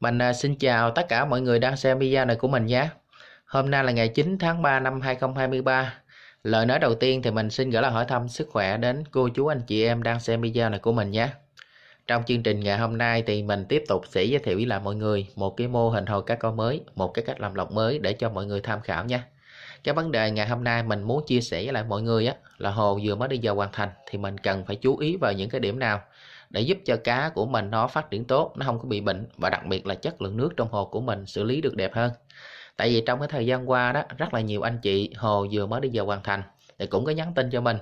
Mình à, xin chào tất cả mọi người đang xem video này của mình nhé. Hôm nay là ngày 9 tháng 3 năm 2023. Lời nói đầu tiên thì mình xin gửi lời hỏi thăm sức khỏe đến cô chú anh chị em đang xem video này của mình nhé. Trong chương trình ngày hôm nay thì mình tiếp tục sẽ giới thiệu với lại mọi người một cái mô hình hồi cá con mới, một cái cách làm lọc mới để cho mọi người tham khảo nha. Cái vấn đề ngày hôm nay mình muốn chia sẻ với lại mọi người á là hồ vừa mới đi vào hoàn thành thì mình cần phải chú ý vào những cái điểm nào để giúp cho cá của mình nó phát triển tốt nó không có bị bệnh và đặc biệt là chất lượng nước trong hồ của mình xử lý được đẹp hơn tại vì trong cái thời gian qua đó rất là nhiều anh chị hồ vừa mới đi vào hoàn thành thì cũng có nhắn tin cho mình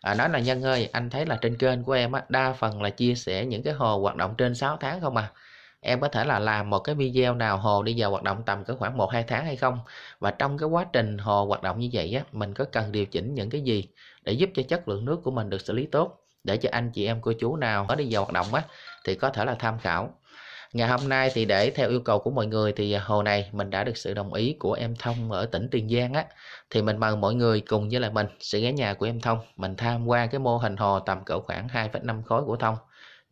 à, nói là nhân ơi anh thấy là trên kênh của em á, đa phần là chia sẻ những cái hồ hoạt động trên 6 tháng không à em có thể là làm một cái video nào hồ đi vào hoạt động tầm cỡ khoảng 1 2 tháng hay không và trong cái quá trình hồ hoạt động như vậy á mình có cần điều chỉnh những cái gì để giúp cho chất lượng nước của mình được xử lý tốt để cho anh chị em cô chú nào có đi vào hoạt động á thì có thể là tham khảo ngày hôm nay thì để theo yêu cầu của mọi người thì à, hồ này mình đã được sự đồng ý của em thông ở tỉnh tiền giang á thì mình mời mọi người cùng với lại mình sẽ ghé nhà của em thông mình tham quan cái mô hình hồ tầm cỡ khoảng 2,5 khối của thông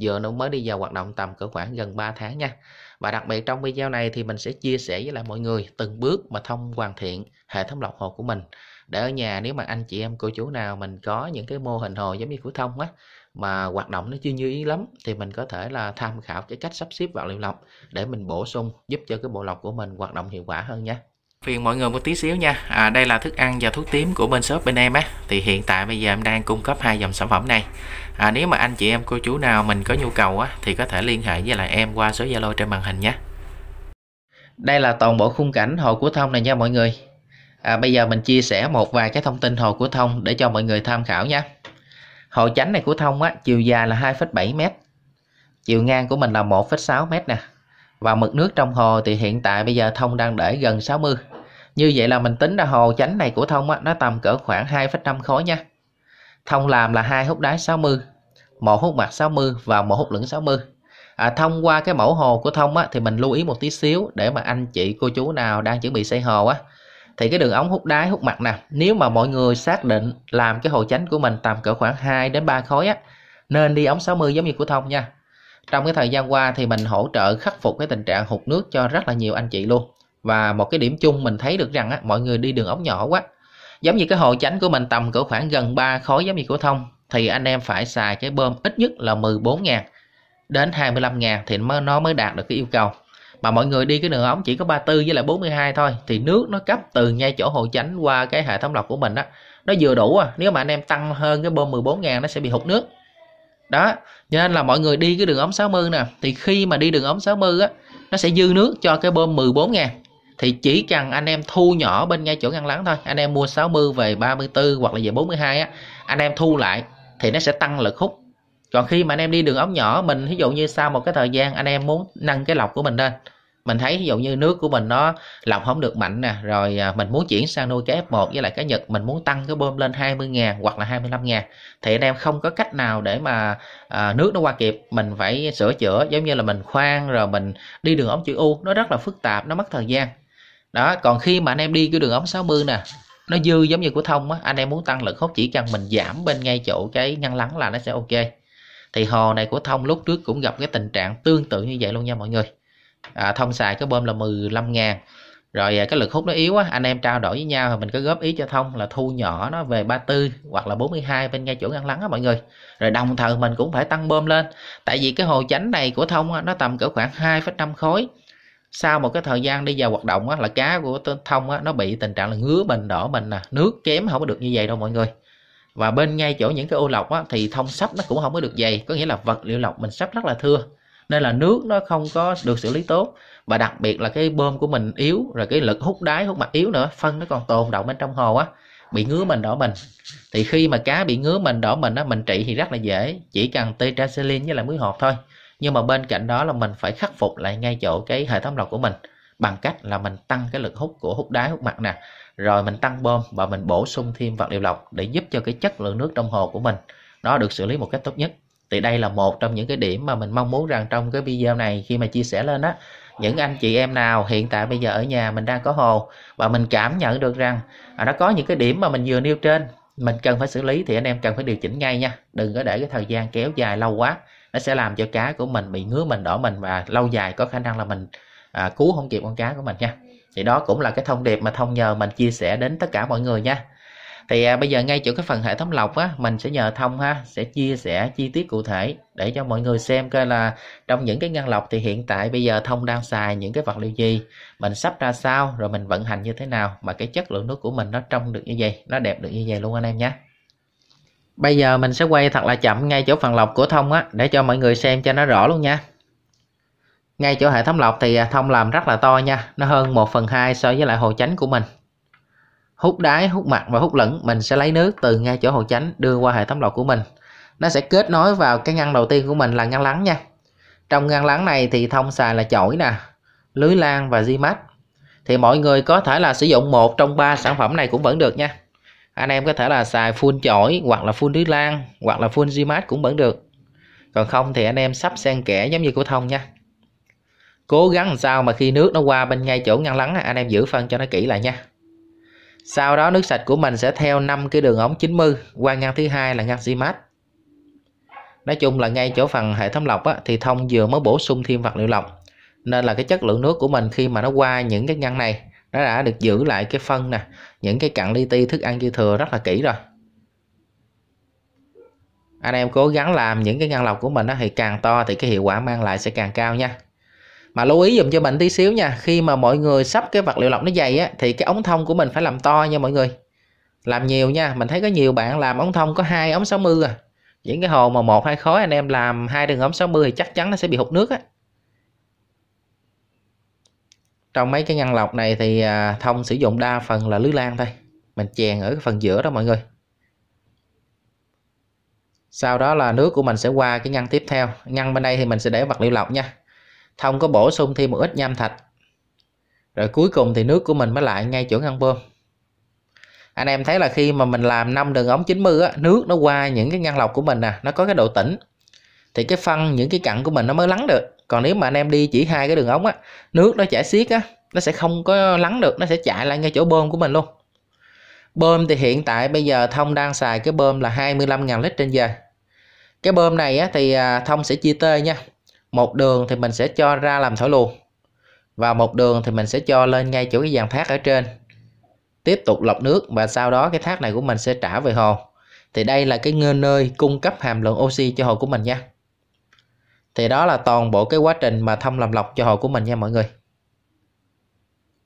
vừa nó mới đi vào hoạt động tầm cỡ khoảng gần 3 tháng nha và đặc biệt trong video này thì mình sẽ chia sẻ với lại mọi người từng bước mà thông hoàn thiện hệ thống lọc hồ của mình để ở nhà nếu mà anh chị em cô chú nào mình có những cái mô hình hồ giống như của thông á mà hoạt động nó chưa như ý lắm thì mình có thể là tham khảo cái cách sắp xếp vào liệu lọc để mình bổ sung giúp cho cái bộ lọc của mình hoạt động hiệu quả hơn nha phiền mọi người một tí xíu nha à, đây là thức ăn và thuốc tím của bên shop bên em á thì hiện tại bây giờ em đang cung cấp hai dòng sản phẩm này à, nếu mà anh chị em cô chú nào mình có nhu cầu á thì có thể liên hệ với lại em qua số zalo trên màn hình nhé đây là toàn bộ khung cảnh hồ của thông này nha mọi người à, bây giờ mình chia sẻ một vài cái thông tin hồ của thông để cho mọi người tham khảo nhé hồ chánh này của thông á, chiều dài là 2,7 m chiều ngang của mình là 1,6 m nè và mực nước trong hồ thì hiện tại bây giờ thông đang để gần 60 như vậy là mình tính ra hồ chánh này của thông á, nó tầm cỡ khoảng 2,5 khối nha thông làm là hai hút đáy 60 một hút mặt 60 và một hút lửng 60 à, thông qua cái mẫu hồ của thông á, thì mình lưu ý một tí xíu để mà anh chị cô chú nào đang chuẩn bị xây hồ á thì cái đường ống hút đáy hút mặt nè nếu mà mọi người xác định làm cái hồ chánh của mình tầm cỡ khoảng 2 đến 3 khối á nên đi ống 60 giống như của thông nha trong cái thời gian qua thì mình hỗ trợ khắc phục cái tình trạng hụt nước cho rất là nhiều anh chị luôn và một cái điểm chung mình thấy được rằng á, mọi người đi đường ống nhỏ quá giống như cái hồ chánh của mình tầm cỡ khoảng gần 3 khối giống như của thông thì anh em phải xài cái bơm ít nhất là 14 ngàn đến 25 ngàn thì nó mới đạt được cái yêu cầu mà mọi người đi cái đường ống chỉ có 34 với lại 42 thôi thì nước nó cấp từ ngay chỗ hồ chánh qua cái hệ thống lọc của mình á nó vừa đủ à nếu mà anh em tăng hơn cái bơm 14 ngàn nó sẽ bị hụt nước đó cho nên là mọi người đi cái đường ống 60 nè thì khi mà đi đường ống 60 á nó sẽ dư nước cho cái bơm 14 ngàn thì chỉ cần anh em thu nhỏ bên ngay chỗ ngăn lắng thôi anh em mua 60 về 34 hoặc là về 42 á anh em thu lại thì nó sẽ tăng lực hút còn khi mà anh em đi đường ống nhỏ mình ví dụ như sau một cái thời gian anh em muốn nâng cái lọc của mình lên mình thấy ví dụ như nước của mình nó lọc không được mạnh nè rồi à, mình muốn chuyển sang nuôi cái F1 với lại cái Nhật mình muốn tăng cái bơm lên 20 ngàn hoặc là 25 ngàn thì anh em không có cách nào để mà à, nước nó qua kịp mình phải sửa chữa giống như là mình khoan rồi mình đi đường ống chữ U nó rất là phức tạp nó mất thời gian đó còn khi mà anh em đi cái đường ống 60 nè nó dư giống như của thông á anh em muốn tăng lực hút chỉ cần mình giảm bên ngay chỗ cái ngăn lắng là nó sẽ ok thì hồ này của thông lúc trước cũng gặp cái tình trạng tương tự như vậy luôn nha mọi người à, thông xài cái bơm là 15 ngàn rồi à, cái lực hút nó yếu á anh em trao đổi với nhau rồi mình có góp ý cho thông là thu nhỏ nó về 34 hoặc là 42 bên ngay chỗ ngăn lắng á mọi người rồi đồng thời mình cũng phải tăng bơm lên tại vì cái hồ chánh này của thông á, nó tầm cỡ khoảng 2,5 khối sau một cái thời gian đi vào hoạt động á, là cá của thông á, nó bị tình trạng là ngứa bình đỏ bình nè à. nước kém không có được như vậy đâu mọi người và bên ngay chỗ những cái ô lọc á, thì thông sắp nó cũng không có được dày có nghĩa là vật liệu lọc mình sắp rất là thưa nên là nước nó không có được xử lý tốt và đặc biệt là cái bơm của mình yếu rồi cái lực hút đáy hút mặt yếu nữa phân nó còn tồn động bên trong hồ á bị ngứa mình đỏ mình thì khi mà cá bị ngứa mình đỏ mình á mình trị thì rất là dễ chỉ cần tetracycline với lại muối hột thôi nhưng mà bên cạnh đó là mình phải khắc phục lại ngay chỗ cái hệ thống lọc của mình bằng cách là mình tăng cái lực hút của hút đáy hút mặt nè rồi mình tăng bơm và mình bổ sung thêm vật liệu lọc để giúp cho cái chất lượng nước trong hồ của mình nó được xử lý một cách tốt nhất thì đây là một trong những cái điểm mà mình mong muốn rằng trong cái video này khi mà chia sẻ lên á những anh chị em nào hiện tại bây giờ ở nhà mình đang có hồ và mình cảm nhận được rằng à, nó có những cái điểm mà mình vừa nêu trên mình cần phải xử lý thì anh em cần phải điều chỉnh ngay nha đừng có để cái thời gian kéo dài lâu quá nó sẽ làm cho cá của mình bị ngứa mình đỏ mình và lâu dài có khả năng là mình à, cứu không kịp con cá của mình nha thì đó cũng là cái thông điệp mà thông nhờ mình chia sẻ đến tất cả mọi người nha thì à, bây giờ ngay chỗ cái phần hệ thống lọc á mình sẽ nhờ thông ha sẽ chia sẻ chi tiết cụ thể để cho mọi người xem coi là trong những cái ngăn lọc thì hiện tại bây giờ thông đang xài những cái vật liệu gì mình sắp ra sao rồi mình vận hành như thế nào mà cái chất lượng nước của mình nó trong được như vậy nó đẹp được như vậy luôn anh em nhé bây giờ mình sẽ quay thật là chậm ngay chỗ phần lọc của thông á để cho mọi người xem cho nó rõ luôn nha ngay chỗ hệ thống lọc thì à, thông làm rất là to nha nó hơn 1 phần 2 so với lại hồ chánh của mình hút đáy hút mặt và hút lẫn mình sẽ lấy nước từ ngay chỗ hồ chánh đưa qua hệ thống lọc của mình nó sẽ kết nối vào cái ngăn đầu tiên của mình là ngăn lắng nha trong ngăn lắng này thì thông xài là chổi nè lưới lan và di mát thì mọi người có thể là sử dụng một trong ba sản phẩm này cũng vẫn được nha anh em có thể là xài full chổi hoặc là full lưới lan hoặc là full di mát cũng vẫn được còn không thì anh em sắp xen kẽ giống như của thông nha cố gắng làm sao mà khi nước nó qua bên ngay chỗ ngăn lắng anh em giữ phân cho nó kỹ lại nha sau đó nước sạch của mình sẽ theo năm cái đường ống 90 qua ngăn thứ hai là ngăn xi mát nói chung là ngay chỗ phần hệ thống lọc á, thì thông vừa mới bổ sung thêm vật liệu lọc nên là cái chất lượng nước của mình khi mà nó qua những cái ngăn này nó đã được giữ lại cái phân nè những cái cặn li ti thức ăn dư thừa rất là kỹ rồi anh em cố gắng làm những cái ngăn lọc của mình á, thì càng to thì cái hiệu quả mang lại sẽ càng cao nha mà lưu ý dùm cho mình tí xíu nha khi mà mọi người sắp cái vật liệu lọc nó dày á thì cái ống thông của mình phải làm to nha mọi người làm nhiều nha mình thấy có nhiều bạn làm ống thông có hai ống 60 à những cái hồ mà một hai khối anh em làm hai đường ống 60 thì chắc chắn nó sẽ bị hụt nước á trong mấy cái ngăn lọc này thì à, thông sử dụng đa phần là lưới lan thôi mình chèn ở cái phần giữa đó mọi người sau đó là nước của mình sẽ qua cái ngăn tiếp theo ngăn bên đây thì mình sẽ để vật liệu lọc nha Thông có bổ sung thêm một ít nham thạch. Rồi cuối cùng thì nước của mình mới lại ngay chỗ ngăn bơm. Anh em thấy là khi mà mình làm năm đường ống 90 á, nước nó qua những cái ngăn lọc của mình nè, à, nó có cái độ tĩnh. Thì cái phân những cái cặn của mình nó mới lắng được. Còn nếu mà anh em đi chỉ hai cái đường ống á, nước nó chảy xiết á, nó sẽ không có lắng được, nó sẽ chạy lại ngay chỗ bơm của mình luôn. Bơm thì hiện tại bây giờ Thông đang xài cái bơm là 25.000 lít trên giờ. Cái bơm này á, thì à, Thông sẽ chia tê nha một đường thì mình sẽ cho ra làm thổi luồng và một đường thì mình sẽ cho lên ngay chỗ cái dàn thác ở trên tiếp tục lọc nước và sau đó cái thác này của mình sẽ trả về hồ thì đây là cái nơi cung cấp hàm lượng oxy cho hồ của mình nha thì đó là toàn bộ cái quá trình mà thông làm lọc cho hồ của mình nha mọi người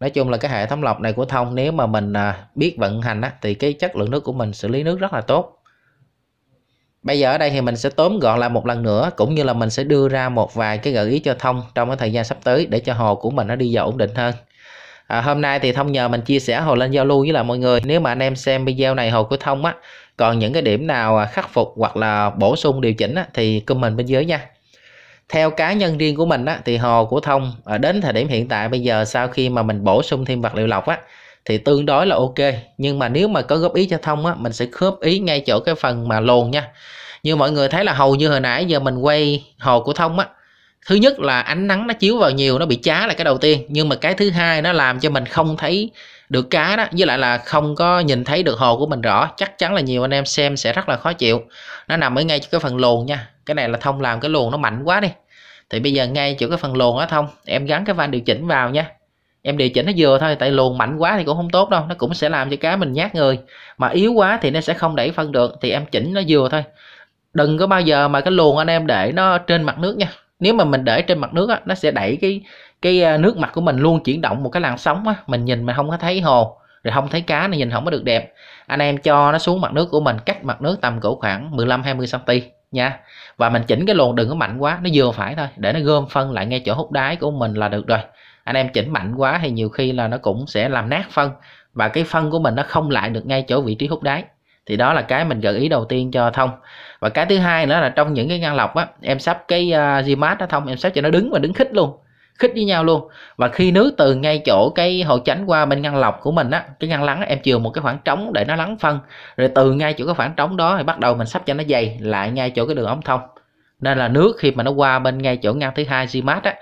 nói chung là cái hệ thống lọc này của thông nếu mà mình à, biết vận hành á, thì cái chất lượng nước của mình xử lý nước rất là tốt Bây giờ ở đây thì mình sẽ tóm gọn lại một lần nữa cũng như là mình sẽ đưa ra một vài cái gợi ý cho Thông trong cái thời gian sắp tới để cho hồ của mình nó đi vào ổn định hơn. À, hôm nay thì Thông nhờ mình chia sẻ hồ lên giao lưu với lại mọi người. Nếu mà anh em xem video này hồ của Thông á, còn những cái điểm nào à, khắc phục hoặc là bổ sung điều chỉnh á, thì comment bên dưới nha. Theo cá nhân riêng của mình á, thì hồ của Thông à, đến thời điểm hiện tại bây giờ sau khi mà mình bổ sung thêm vật liệu lọc á thì tương đối là ok nhưng mà nếu mà có góp ý cho thông á mình sẽ khớp ý ngay chỗ cái phần mà lồn nha như mọi người thấy là hầu như hồi nãy giờ mình quay hồ của thông á thứ nhất là ánh nắng nó chiếu vào nhiều nó bị chá là cái đầu tiên nhưng mà cái thứ hai nó làm cho mình không thấy được cá đó với lại là không có nhìn thấy được hồ của mình rõ chắc chắn là nhiều anh em xem sẽ rất là khó chịu nó nằm ở ngay chỗ cái phần luồn nha cái này là thông làm cái luồn nó mạnh quá đi thì bây giờ ngay chỗ cái phần luồn á thông em gắn cái van điều chỉnh vào nha em điều chỉnh nó vừa thôi tại luồn mạnh quá thì cũng không tốt đâu nó cũng sẽ làm cho cá mình nhát người mà yếu quá thì nó sẽ không đẩy phân được thì em chỉnh nó vừa thôi đừng có bao giờ mà cái luồng anh em để nó trên mặt nước nha nếu mà mình để trên mặt nước á, nó sẽ đẩy cái cái à, nước mặt của mình luôn chuyển động một cái làn sóng á, mình nhìn mà không có thấy hồ rồi không thấy cá này nhìn không có được đẹp anh em cho nó xuống mặt nước của mình cách mặt nước tầm cỡ khoảng 15 20 cm nha và mình chỉnh cái luồng đừng có mạnh quá nó vừa phải thôi để nó gom phân lại ngay chỗ hút đáy của mình là được rồi anh em chỉnh mạnh quá thì nhiều khi là nó cũng sẽ làm nát phân và cái phân của mình nó không lại được ngay chỗ vị trí hút đáy thì đó là cái mình gợi ý đầu tiên cho thông và cái thứ hai nữa là trong những cái ngăn lọc á em sắp cái uh, à, gmat đó thông em sắp cho nó đứng và đứng khít luôn khít với nhau luôn và khi nước từ ngay chỗ cái hồ chánh qua bên ngăn lọc của mình á cái ngăn lắng em chừa một cái khoảng trống để nó lắng phân rồi từ ngay chỗ cái khoảng trống đó thì bắt đầu mình sắp cho nó dày lại ngay chỗ cái đường ống thông nên là nước khi mà nó qua bên ngay chỗ ngăn thứ hai gmat á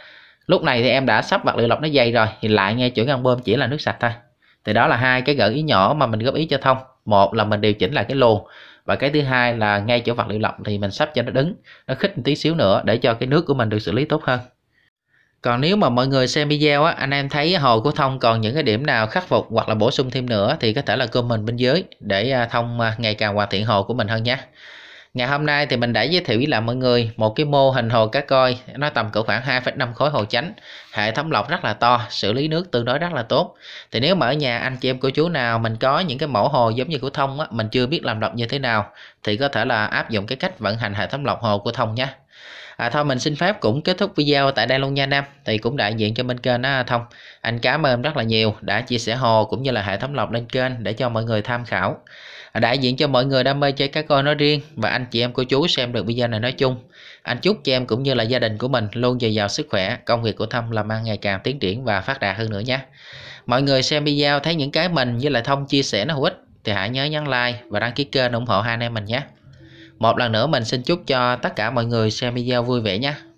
lúc này thì em đã sắp vật liệu lọc nó dày rồi thì lại nghe chuyển ngăn bơm chỉ là nước sạch thôi thì đó là hai cái gợi ý nhỏ mà mình góp ý cho thông một là mình điều chỉnh lại cái luồng và cái thứ hai là ngay chỗ vật liệu lọc thì mình sắp cho nó đứng nó khích một tí xíu nữa để cho cái nước của mình được xử lý tốt hơn còn nếu mà mọi người xem video á, anh em thấy hồ của Thông còn những cái điểm nào khắc phục hoặc là bổ sung thêm nữa thì có thể là comment bên dưới để à, Thông à, ngày càng hoàn thiện hồ của mình hơn nhé. Ngày hôm nay thì mình đã giới thiệu với lại mọi người một cái mô hình hồ cá coi nó tầm cỡ khoảng 2,5 khối hồ chánh, hệ thống lọc rất là to, xử lý nước tương đối rất là tốt. Thì nếu mà ở nhà anh chị em cô chú nào mình có những cái mẫu hồ giống như của Thông á, mình chưa biết làm lọc như thế nào thì có thể là áp dụng cái cách vận hành hệ thống lọc hồ của Thông nhé. À, thôi mình xin phép cũng kết thúc video tại đây luôn nha nam Thì cũng đại diện cho bên kênh đó Thông Anh cảm ơn rất là nhiều đã chia sẻ hồ cũng như là hệ thống lọc lên kênh để cho mọi người tham khảo đại diện cho mọi người đam mê chơi cá coi nói riêng và anh chị em cô chú xem được video này nói chung. Anh chúc cho em cũng như là gia đình của mình luôn dồi dào sức khỏe, công việc của thâm làm ăn ngày càng tiến triển và phát đạt hơn nữa nhé. Mọi người xem video thấy những cái mình với lại Thông chia sẻ nó hữu ích thì hãy nhớ nhấn like và đăng ký kênh ủng hộ hai anh em mình nhé. Một lần nữa mình xin chúc cho tất cả mọi người xem video vui vẻ nhé.